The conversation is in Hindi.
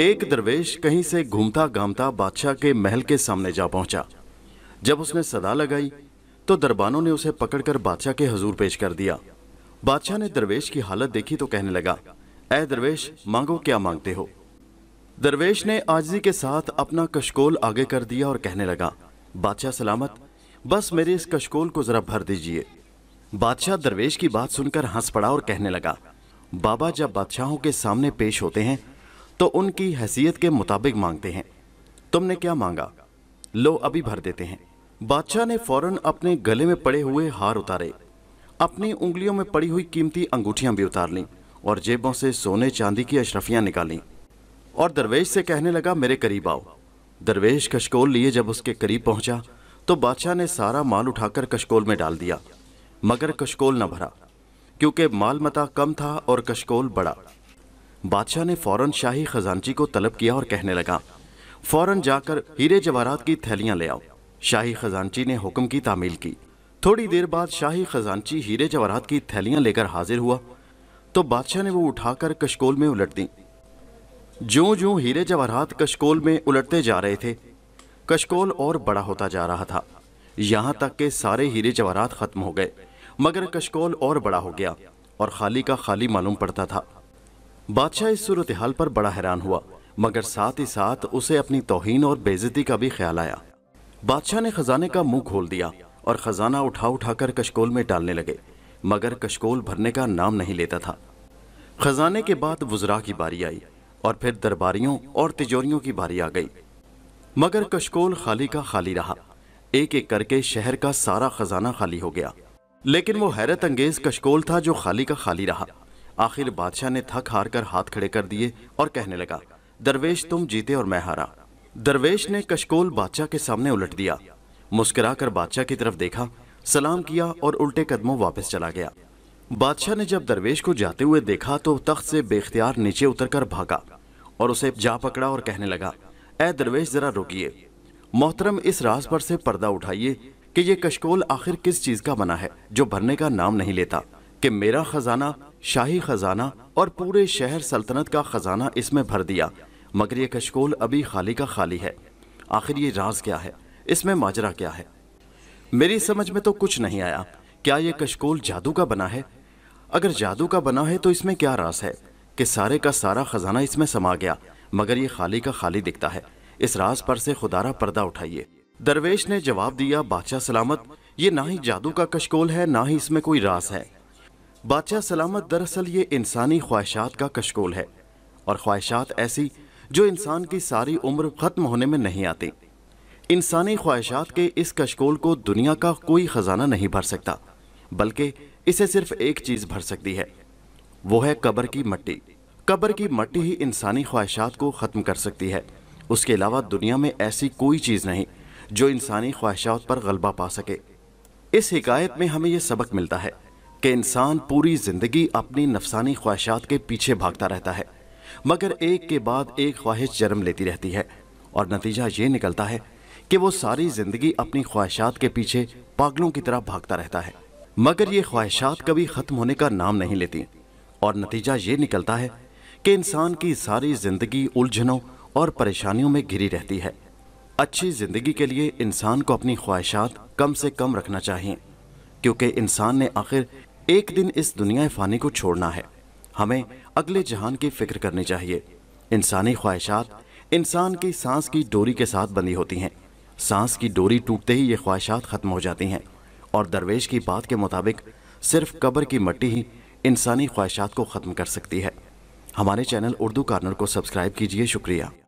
एक दरवेश कहीं से घूमता घामता बादशाह के महल के सामने जा पहुंचा जब उसने सदा लगाई तो दरबानों ने उसे पकड़कर बादशाह के हजूर पेश कर दिया बादशाह ने दरवेश की हालत देखी तो कहने लगा ए दरवेश मांगो क्या मांगते हो दरवेश ने आजी के साथ अपना कशकोल आगे कर दिया और कहने लगा बादशाह सलामत बस मेरे इस कशकोल को जरा भर दीजिए बादशाह दरवेश की बात सुनकर हंस पड़ा और कहने लगा बाबा जब बादशाहों के सामने पेश होते हैं तो उनकी हैसियत के मुताबिक मांगते हैं तुमने क्या मांगा लो अभी भर देते हैं बादशाह ने फौरन अपने गले में पड़े हुए हार उतारे अपनी उंगलियों में पड़ी हुई कीमती अंगूठियां भी उतार ली और जेबों से सोने चांदी की अशरफियां निकाली और दरवेश से कहने लगा मेरे करीब आओ दरवेश कशकोल लिए जब उसके करीब पहुंचा तो बादशाह ने सारा माल उठाकर कशकोल में डाल दिया मगर कशकोल न भरा क्योंकि माल मता कम था और कशकोल बड़ा बादशाह ने फौरन शाही खजांची को तलब किया और कहने लगा फौरन जाकर हीरे जवाहरात की थैलियां ले आओ शाही खजांची ने हुक्म की तामील की थोड़ी देर बाद शाही खजांची हीरे जवाहरात की थैलियां लेकर हाजिर हुआ तो बादशाह ने वो उठाकर कशकोल में उलट दी जो जो हीरे जवाहरात कशकोल में उलटते जा रहे थे कशकोल और बड़ा होता जा रहा था यहां तक के सारे हीरे जवाहरात खत्म हो गए मगर कशकोल और बड़ा हो गया और खाली का खाली मालूम पड़ता था बादशाह इस सूरत हाल पर बड़ा हैरान हुआ मगर साथ ही साथ उसे अपनी तोहन और बेजती का भी ख्याल आया बादशाह ने खजाने का मुंह खोल दिया और खजाना उठा उठाकर कशकोल में डालने लगे मगर कशकोल भरने का नाम नहीं लेता था खजाने के बाद वजरा की बारी आई और फिर दरबारियों और तिजोरियों की बारी आ गई मगर कशकोल खाली का खाली रहा एक एक करके शहर का सारा खजाना खाली हो गया लेकिन वो हैरत अंगेज कशकोल था जो खाली का खाली रहा आखिर बादशाह ने थक हार कर हाथ खड़े कर दिए और कहने लगा दरवेश तुम जीते और मैं हारा दरवेश ने कशकोल बादशाह के सामने उलट दिया मुस्करा कर बादशाह की तरफ देखा सलाम किया और उल्टे कदमों वापस चला गया बादशाह ने जब दरवेश को जाते हुए देखा तो तख्त से बेख्तियार नीचे उतरकर भागा और उसे जा पकड़ा और कहने लगा ए दरवेश जरा रुकिए मोहतरम इस राज पर से पर्दा उठाइए कि ये कशकोल आखिर किस चीज का बना है जो भरने का नाम नहीं लेता कि मेरा खजाना शाही खजाना और पूरे शहर सल्तनत का खजाना इसमें भर दिया मगर ये कशकोल अभी खाली का खाली है आखिर ये राज क्या है इसमें माजरा क्या है मेरी समझ में तो कुछ नहीं आया क्या ये कशकोल जादू का बना है अगर जादू का बना है तो इसमें क्या रास है कि सारे का सारा खजाना इसमें समा गया मगर ये खाली का खाली दिखता है इस राज पर से खुदारा पर्दा उठाइए दरवेश ने जवाब दिया बादशाह सलामत ये ना ही जादू का कशकोल है ना ही इसमें कोई रास है बादशाह सलामत दरअसल ये इंसानी ख्वाहिशात का कशकोल है और ख्वाहिशात ऐसी जो इंसान की सारी उम्र ख़त्म होने में नहीं आती इंसानी ख्वाहिशात के इस कशकोल को दुनिया का कोई ख़जाना नहीं भर सकता बल्कि इसे सिर्फ एक चीज़ भर सकती है वो है कब्र की मट्टी कब्र की मट्टी ही इंसानी ख्वाहिशात को ख़त्म कर सकती है उसके अलावा दुनिया में ऐसी कोई चीज़ नहीं जो इंसानी ख्वाहिशात पर गलबा पा सके इस हिकायत में हमें यह सबक मिलता है कि इंसान पूरी ज़िंदगी अपनी नफसानी ख्वाहिशात के पीछे भागता रहता है मगर एक के बाद एक ख्वाहिश जन्म लेती रहती है और नतीजा ये निकलता है कि वो सारी ज़िंदगी अपनी ख्वाहिशात के पीछे पागलों की तरह भागता रहता है मगर ये ख्वाहिशात कभी ख़त्म होने का नाम नहीं लेती और नतीजा ये निकलता है कि इंसान की सारी ज़िंदगी उलझनों और परेशानियों में घिरी रहती है अच्छी ज़िंदगी के लिए इंसान को अपनी ख्वाहिशात कम से कम रखना चाहिए क्योंकि इंसान ने आखिर एक दिन इस दुनिया फ़ानी को छोड़ना है हमें अगले जहान की फिक्र करनी चाहिए इंसानी ख्वाहिशात इंसान की सांस की डोरी के साथ बंधी होती हैं सांस की डोरी टूटते ही ये ख्वाहिशात ख़त्म हो जाती हैं और दरवेश की बात के मुताबिक सिर्फ कब्र की मट्टी ही इंसानी ख्वाहिशात को ख़त्म कर सकती है हमारे चैनल उर्दू कॉर्नर को सब्सक्राइब कीजिए शुक्रिया